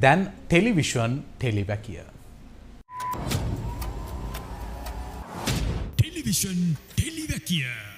than television televakia. Television televakia.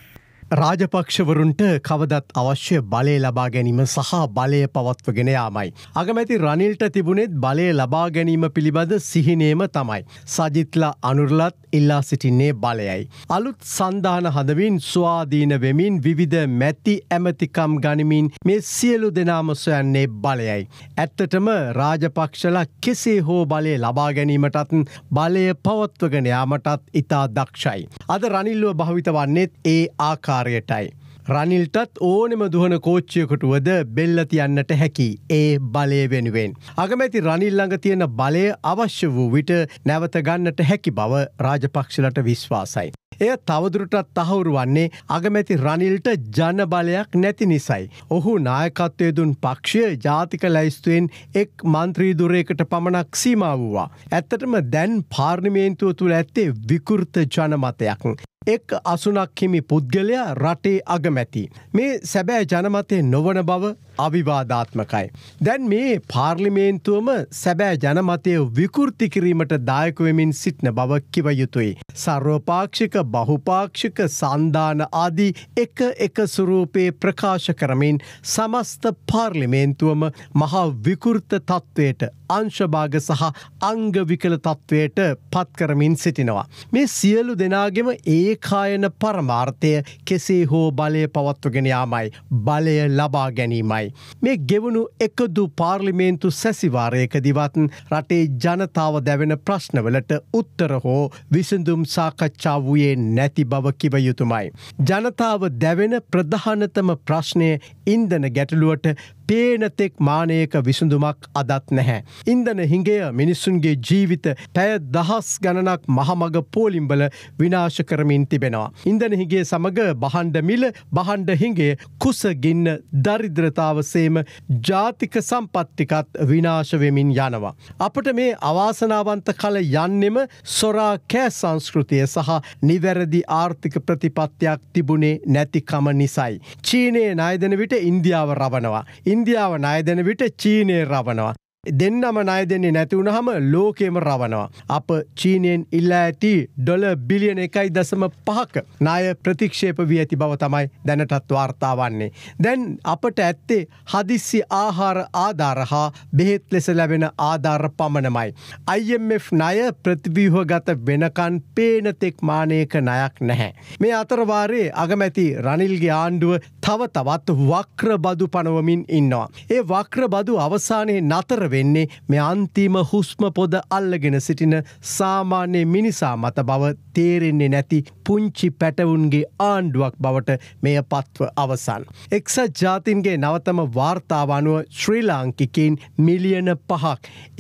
රාජපක්ෂවරුන්ට කවදත් අවශ්‍ය බලය ලබා ගැනීම සහ බලය පවත්වගෙන යාමයි. අගමැති රනිල්ට තිබුණෙත් බලය ලබා ගැනීම පිළිබඳ සිහිනේම තමයි. සජිත්ලා අනුරලත් ඉල්ලා සිටින්නේ බලයයි. අලුත් සන්ධාන හදවින් ස්වාධීන වෙමින් විවිධ මැති ඇමතිකම් ගනිමින් මේ සියලු දෙනාම සොයන්නේ බලයයි. ඇත්තටම රාජපක්ෂලා කෙසේ හෝ බලය ලබා ගැනීමටත් බලය පවත්වගෙන යාමටත් ඉතා දක්ෂයි. අද රනිල්ලුව භවිත වන්නේත් ඒ ආකා ආකාරයටයි. රනිල්ටත් ඕනෙම දුහන කෝච්චයකටුවද බෙල්ලතියන්නට හැකි ඒ බලය වෙනුවෙන්. අගමැති රනිල්ලඟ තියෙන බලය අවශ්‍ය වූ විට නැවත ගන්නට හැකි බව රාජපක්ෂලට විශ්වාසයි. එය තවදුරටත් තහවුරු වන්නේ අගමැති රනිල්ට ජනබලයක් නැති නිසයි. ඔහු නායකත්වය දුන් පක්ෂය ජාතික ලැයිස්තුවෙන් එක් මන්ත්‍රීදුරයකට පමණක් සීමාවූවා. ඇත්තටම දැන් පාර්ණිමේන්තුව තුළ ඇත්තේ විකෘත ජනමතයක්. එක් අසුනක් හිමි පුද්ගලයා රටේ අගමැති. මේ සැබෑ ජනමතය නොවන බව අවිවාධාත්මකයි. දැන් මේ පාර්ලිමේන්තුවම සැබෑ ජනමතය විකෘතිකිරීමට දායකවෙමින් සිටින බව කිව යුතුයි. සර්වපාක්ෂික බහුපාක්ෂික සන්ධාන ආදී එක එක සුරූපයේ ප්‍රකාශ කරමින් සමස්ත පාර්ලිමේන්තුවම මහා විකෘත තත්ත්වයට අංශභාග සහ අංගවිකල තත්ත්වයට පත්කරමින් සිටිනවා. මේ සියලු දෙනාගෙම ඒකායන පරමාර්ථය කෙසේ හෝ බලය පවත්වගෙන යාමයි. බලය ලබා ගැනීමයි. පමණයි. මේ ගෙවුණු එකදු පාර්ලිමේන්තු සැසිවාරයකදිවත් රටේ ජනතාව දැවෙන ප්‍රශ්නවලට උත්තර හෝ විසඳුම් සාකච්ඡා වූයේ නැති බව කිව යුතුමයි. ජනතාව දැවෙන ප්‍රධානතම ප්‍රශ්නය ඉන්දන ගැටලුවට පේනතෙක් මානයක විසඳුමක් අදත් නැහැ. ඉන්දන හිඟය මිනිස්සුන්ගේ ජීවිත පැය දහස් ගණනක් මහමග පෝලිම්බල විනාශ කරමින් තිබෙනවා. ඉන්දන හිගේ සමඟ බහන්ඩ මිල බහන්ඩ හිගේ කුසගින්න දරිද්‍රතාවසේම ජාතික සම්පත්තිකත් විනාශවෙමින් යනවා. අපට මේ අවාසනාවන්ත කල යන්නෙම සොරා කෑ සංස්කෘතිය සහ නිවැරදි ආර්ථික ප්‍රතිපත්තියක් තිබුණේ නැතිකම නිසයි. චීනයේ නායදන විට ඉන්දියාව රවනවා. ඉන්දියාව නයදන විට චීනය රවනවා. දෙන්නම නය දෙන්නේ නැතිවුණහම ලෝකෙම රවනවා. අප චීනයෙන් ඉල්ලා ඇති ඩොල බිලියන එකයි දසම පහක නාය ප්‍රතික්ෂේප වී ඇති බව තමයි දැනටත් වාර්තාවන්නේ. දැන් අපට ඇත්තේ හදිස්සි ආහාර ආධාර හා බෙහෙත් ලෙස ලැබෙන ආධාර පමණමයි. IMF ණය ප්‍රතිවීහගත වෙනකන් පේනතෙක් මානයක නයක් නැහැ. මේ අතරවාරයේ අගමැති රනිල්ගේ ආණ්ඩුව තව තවත් වක්‍ර බදු පනවමින් ඉන්නවා. ඒ වක්‍ර බදු අවසානයේ නතරව වෙන්නේ මේ අන්තිම හුස්ම පොද අල්ලගෙන සිටින සාමාන්‍ය මිනිසා මත බව තේරෙන්නේ නැති පුංචි පැටවුන්ගේ ආණ්ඩුවක් බවට මෙය පත්ව අවසන්. එක්සත් ජාතින්ගේ නවතම වාර්තාව අනුව ශ්‍රී ලාංකිකින් මිලියන පහක්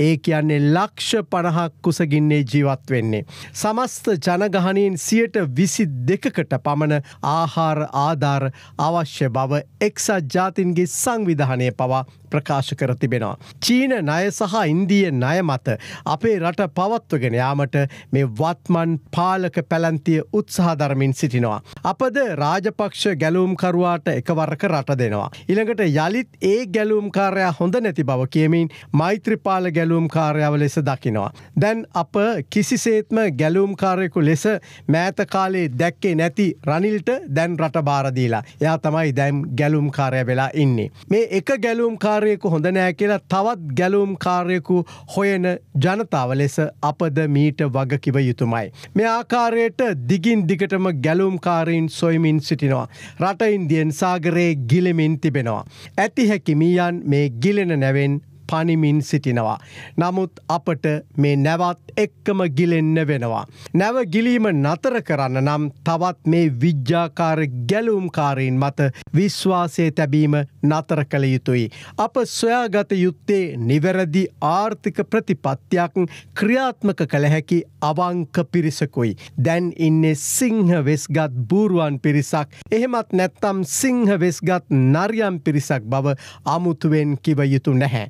ඒ කියන්නේ ලක්ෂ පණහක් කුසගින්නේ ජීවත් වෙන්නේ. සමස්ත ජනගහනයෙන් සියට විසි දෙකකට පමණ ආහාර ආධාර අවශ්‍ය බව එක්සත් ජාතින්ගේ සංවිධානය පවා ප්‍රකාශ කර තිබෙනවා. චීන ණය සහ ඉන්දිය ණය මත අපේ රට පවත්වගෙන යාමට මේ වත්මන් පාලක පැලන්තිය උත්සාහධර්මින් සිටිනවා. අපද රාජපක්ෂ ගැලුම්කරුවාට එකවරක රට දෙනවා. ඉළඟට යළිත් ඒ ගැලුම්කාරයා හොඳ නැති බව කියමින් මෛත්‍රපාල ගැලුම්කාරයාව ලෙස දකිනවා. දැන් අප කිසිසේත්ම ගැලුම්කාරයෙකු ලෙස මෑතකාලේ දැක්කේ නැති රනිල්ට දැන් රට බාරදීලා. එයා තමයි දැම් ගැලුම්කාරය වෙලා ඉන්නේ. මේ එක ගැලුම්කාරයෙකු හොඳ නෑ කියලා තවත් ගැලු ඇලුම් කාර්යකු හොයන ජනතාව ලෙස අපද මීට වගකිව යුතුමයි. මේ ආකාරයට දිගින් දිගටම ගැලුම්කාරීන් සොයමින් සිටිනවා. රට ඉන්දියන් සාගරයේ ගිලිමින් තිබෙනවා. ඇතිහැකි මීයන් මේ ගිලෙන නැවෙන් පනිමින් සිටිනවා. නමුත් අපට මේ නැවත් එක්කම ගිලෙන්න වෙනවා. නැව ගිලීම නතර කරන්න නම් තවත් මේ විද්‍යාකාර ගැලුම්කාරීන් මත විශ්වාසය තැබීම නතර කළ යුතුයි. අප සොයාගත යුත්තේ නිවැරදි ආර්ථික ප්‍රතිපත්තියක් ක්‍රියාත්මක කළ හැකි අවංක පිරිසකුයි. දැන් ඉන්නේ සිංහ වෙස්ගත් බූරුවන් පිරිසක් එහෙමත් නැත්තම් සිංහ වෙස්ගත් නරියම් පිරිසක් බව අමුතුවෙන් කිව යුතු නැහැ.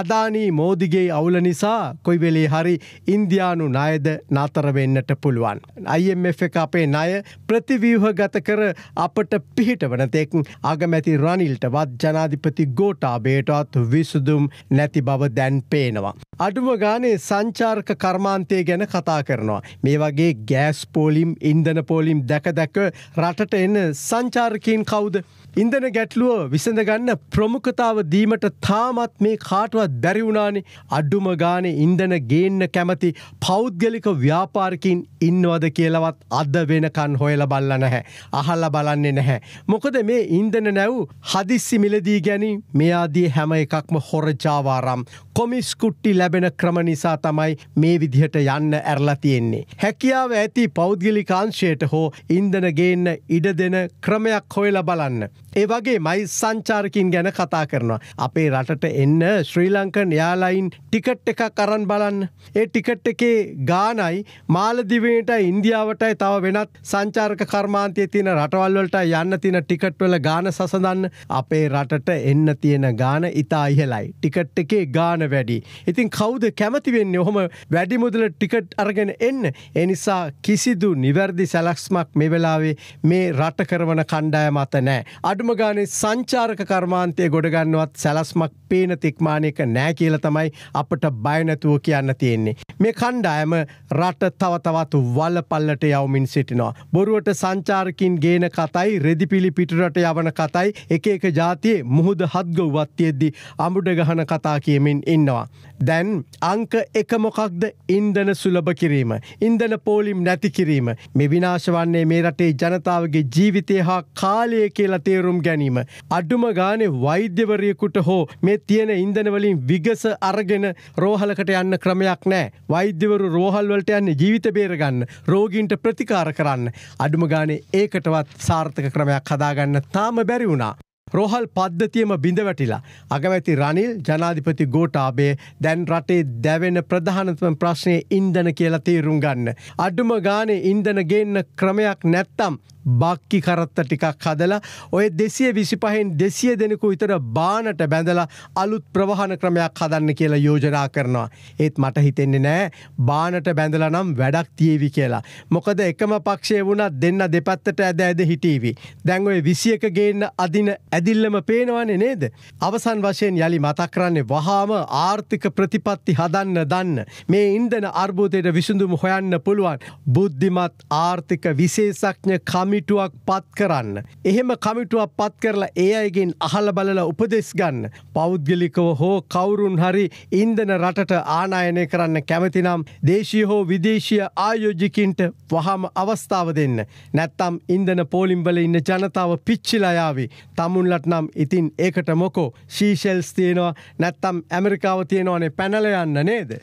අදානී මෝදිගේ අවුල නිසා කොයි වෙලේ හරි ඉන්දයානු ණයද නතරවෙන්නට පුළුවන්. IMF එක අපේ ණය ප්‍රතිවීහගත කර අපට පිහිට වනතෙක් අගමැති රනිල්ටවත් ජනාධිපති ගෝටාබේටත් විසුදුම් නැති බව දැන් පේනවා. අඩුම ගානේ සංචාර්ක කර්මාන්තය ගැන කතා කරනවා. මේ වගේ ගෑස් පෝලිම් ඉන්දන පෝලිම් දැක දැක රටට එන්න සංචාර්කීන් කවුද. ඉන්දන ගැටලුව විසඳගන්න ප්‍රමුඛතාව දීමට තාමත් මේ කාටවත් බැරිවුණානේ අඩුම ගානෙ ඉන්දන ගේන්න කැමති පෞද්ගලික ව්‍යාපාරකින් ඉන්නවද කියලවත් අද වෙනකන් හොයල බල්ල නැහැ. අහල්ල බලන්නේ නැහැ. මොකද මේ ඉන්දන නැව් හදිස්සි මිලදී ගැනි මෙයාදී හැම එකක්ම හොරජාවාරම් කොමිස්කුට්ටි ලැබෙන ක්‍රම නිසා තමයි මේ විදිහට යන්න ඇරලා තියෙන්නේ. හැකියාව ඇති පෞද්ගලිකාංශයට හෝ ඉන්දන ගේන්න ඉඩ දෙන ක්‍රමයක් හොයල බලන්න. ඒවගේ මයි සංචාරකින් ගැන කතා කරනවා. අපේ රටට එන්න ශ්‍රී ලංකන් යාලයින් ටිකට් එක කරන් බලන්න. ඒ ටිකට් එකේ ගානයි මාලදිවයට ඉන්දියාවටයි තව වෙනත් සංචාර්ක කර්මාන්තය තියෙන රටවල්වලට යන්න තින ටිකට්වල ගාන සසඳන්න අපේ රටට එන්න තියෙන ගාන ඉතා ඉහලයි. ටිකට් එකේ ගාන වැඩි. ඉතින් කවුද කැමතිවෙන්න ඔහොම වැඩිමුදල ටිකට් අරගෙන එන්න. එනිසා කිසිදු නිවැරදි සැලක්ස්මක් මෙවෙලාවේ මේ රට කරවන කණ්ඩාය මත නෑ. අඩු අඩුම ගානේ සංචාරක කර්මාන්තය ගොඩගන්නවත් සැලස්මක් පේන තික්මානයක නෑ කියල තමයි අපට බයනැතුව කියන්න තියෙන්නේ. මේ කණ්ඩායම රට තවතවත් වල්ල පල්ලට යවමින් සිටිනවා. බොරුවට සංචාරකින් ගේන කතයි රෙදිපිලි පිටරට යවන කතයි එක එක ජාතියේ මුහුද හත්ගව්වත්තියෙද්දි අමුඩ ගහන කතා කියමින් ඉන්නවා. දැන් අංක එක මොකක්ද ඉන්දන සුලභ කිරීම. ඉන්දන පෝලිම් නැති කිරීම. මෙ විනාශ වන්නේ මේ රටේ ජනතාවගේ ජීවිතය හා කාලය කියලා තේරුම් තේරුම් ගැනීම. අඩුම ගානෙ වෛද්‍යවරයෙකුට හෝ මේ තියෙන ඉන්දනවලින් විගස අරගෙන රෝහලකට යන්න ක්‍රමයක් නෑ. වෛද්‍යවරු රෝහල්වලට යන්න ජීවිත බේරගන්න රෝගීන්ට ප්‍රතිකාර කරන්න. අඩුම ගානේ ඒකටවත් සාර්ථක ක්‍රමයක් හදාගන්න තාම බැරි වුණා. රෝහල් පද්ධතියම බිඳවැටිලා. අගමැති රනිල් ජනාධිපති ගෝටාබේ දැන් රටේ දැවෙන ප්‍රධානතම ප්‍රශ්නය ඉන්දන කියලා තේරුම් ගන්න. අඩුම ගානේ ඉන්දන ගේන්න ක්‍රමයක් නැත්තම් බක්කි කරත්ත ටිකක් හදලා ඔය දෙසිය විසිපහෙන් දෙසිය දෙනෙකු විතර බානට බැඳලා අලුත් ප්‍රවහන ක්‍රමයක් හදන්න කියලා යෝජනා කරනවා. ඒත් මට හිතෙන්නේ නෑ බානට බැඳලා නම් වැඩක් තියවි කියලා. මොකද එකම පක්ෂය වුණත් දෙන්න දෙපත්තට ඇද ඇද හිටීවි. දැන්ඔය විසියක ගේන්න අදින ඇද ඇදිල්ලම පේනවන්නේ නේද. අවසන් වශයෙන් යළි මතක්රන්නේ වහාම ආර්ථික ප්‍රතිපත්ති හදන්න දන්න. මේ ඉන්දන අර්බෝධයට විසඳුම හොයන්න පුළුවන්. බුද්ධිමත් ආර්ථික විශේෂඥ කමිටුවක් පත් කරන්න. එහෙම කමිටුවක් පත් කරලා ඒ අයගෙන් අහල බලල උපදෙස් ගන්න. පෞද්ගලිකව හෝ කවුරුන් හරි ඉන්දන රටට ආනායනය කරන්න කැමතිනම් දේශී හෝ විදේශීය ආයෝජිකින්ට වහම අවස්ථාව දෙන්න. නැත්තම් ඉන්දන පෝලිම්බල ඉන්න ජනතාව පිච්චිලයාවි. තමුන්ල ඒගොල්ලට නම් ඉතින් ඒකට මොකෝ ශීෂෙල්ස් තියෙනවා නැත්තම් ඇමරිකාව තියෙනවානේ පැනල යන්න නේද.